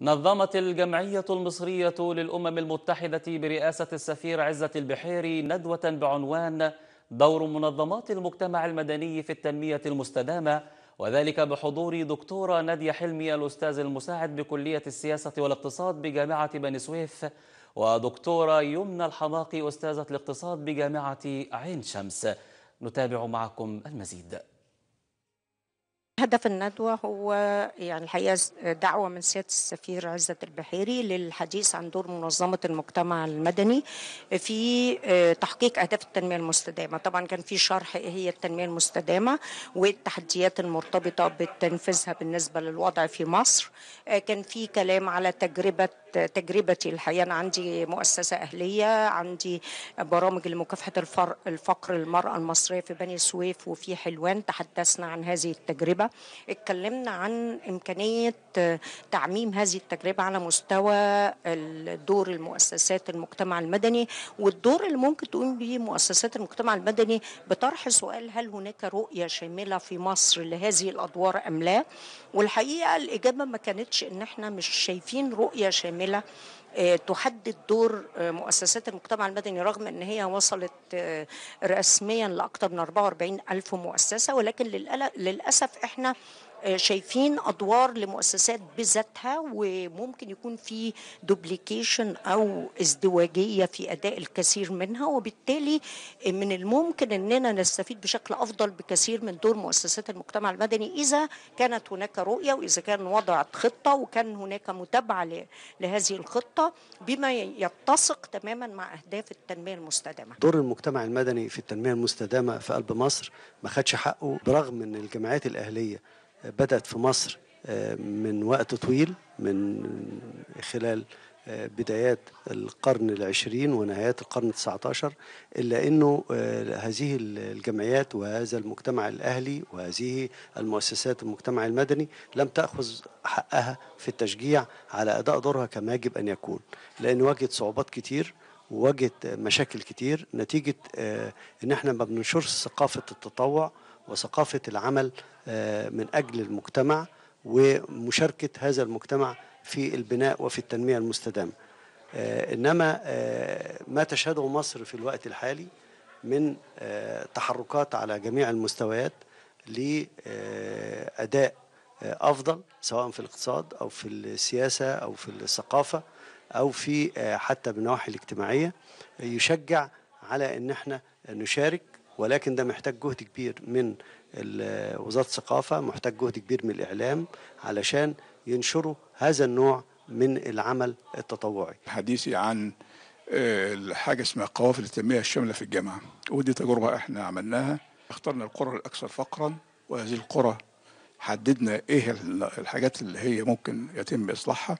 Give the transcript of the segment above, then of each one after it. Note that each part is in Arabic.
نظمت الجمعية المصرية للأمم المتحدة برئاسة السفير عزة البحيري ندوة بعنوان دور منظمات المجتمع المدني في التنمية المستدامة وذلك بحضور دكتورة نادية حلمي الأستاذ المساعد بكلية السياسة والاقتصاد بجامعة بني سويف ودكتورة يمنى الحماقي أستاذة الاقتصاد بجامعة عين شمس نتابع معكم المزيد هدف الندوة هو يعني الحقيقة دعوة من سيادة السفير عزة البحيري للحديث عن دور منظمة المجتمع المدني في آه، تحقيق أهداف التنمية المستدامة طبعا كان في شرح إيه هي التنمية المستدامة والتحديات المرتبطة بتنفيذها بالنسبة للوضع في مصر آه، كان في كلام على تجربة تجربتي الحقيقه انا عندي مؤسسه اهليه عندي برامج لمكافحه الفقر المراه المصريه في بني سويف وفي حلوان تحدثنا عن هذه التجربه اتكلمنا عن امكانيه تعميم هذه التجربه على مستوى دور المؤسسات المجتمع المدني والدور اللي ممكن تقوم به مؤسسات المجتمع المدني بطرح سؤال هل هناك رؤيه شامله في مصر لهذه الادوار ام لا والحقيقه الاجابه ما كانتش ان احنا مش شايفين رؤيه شامله متكامله آه، تحدد دور آه، مؤسسات المجتمع المدني رغم ان هي وصلت آه، رسميا لاكثر من 44 الف مؤسسه ولكن للاسف احنا آه، شايفين ادوار لمؤسسات بذاتها وممكن يكون في دوبليكيشن او ازدواجيه في اداء الكثير منها وبالتالي آه، من الممكن اننا نستفيد بشكل افضل بكثير من دور مؤسسات المجتمع المدني اذا كانت هناك رؤيه واذا كان وضعت خطه وكان هناك متابعه لهذه الخطه بما يتسق تماما مع اهداف التنميه المستدامه. دور المجتمع المدني في التنميه المستدامه في قلب مصر ما خدش حقه برغم ان الجمعيات الاهليه بدأت في مصر آه، من وقت طويل من خلال آه، بدايات القرن العشرين ونهايات القرن التسعة عشر إلا أنه آه، هذه الجمعيات وهذا المجتمع الأهلي وهذه المؤسسات المجتمع المدني لم تأخذ حقها في التشجيع على أداء دورها كما يجب أن يكون لأن واجهت صعوبات كتير وواجهت مشاكل كتير نتيجة أن احنا ما بننشرش ثقافة التطوع وثقافة العمل آه، من أجل المجتمع ومشاركة هذا المجتمع في البناء وفي التنمية المستدامة آه، إنما آه، ما تشهده مصر في الوقت الحالي من تحركات على جميع المستويات لأداء أفضل سواء في الاقتصاد أو في السياسة أو في الثقافة أو في حتى بالنواحي الاجتماعية يشجع على أن احنا نشارك ولكن ده محتاج جهد كبير من وزارة الثقافة محتاج جهد كبير من الإعلام علشان ينشروا هذا النوع من العمل التطوعي حديثي عن آه، حاجة اسمها قوافل التنمية الشاملة في الجامعة ودي تجربة احنا عملناها اخترنا القرى الأكثر فقرا وهذه القرى حددنا ايه الحاجات اللي هي ممكن يتم إصلاحها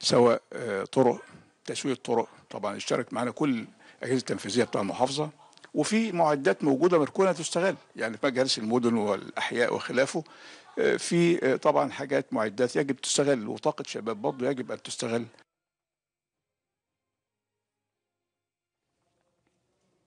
سواء آه، طرق تسوية طرق طبعا اشترك معنا كل الأجهزة التنفيذية بتاع المحافظة وفي معدات موجوده مركونه تستغل يعني مجالس المدن والاحياء وخلافه آه، في آه، طبعا حاجات معدات يجب تستغل وطاقه شباب برضه يجب ان تستغل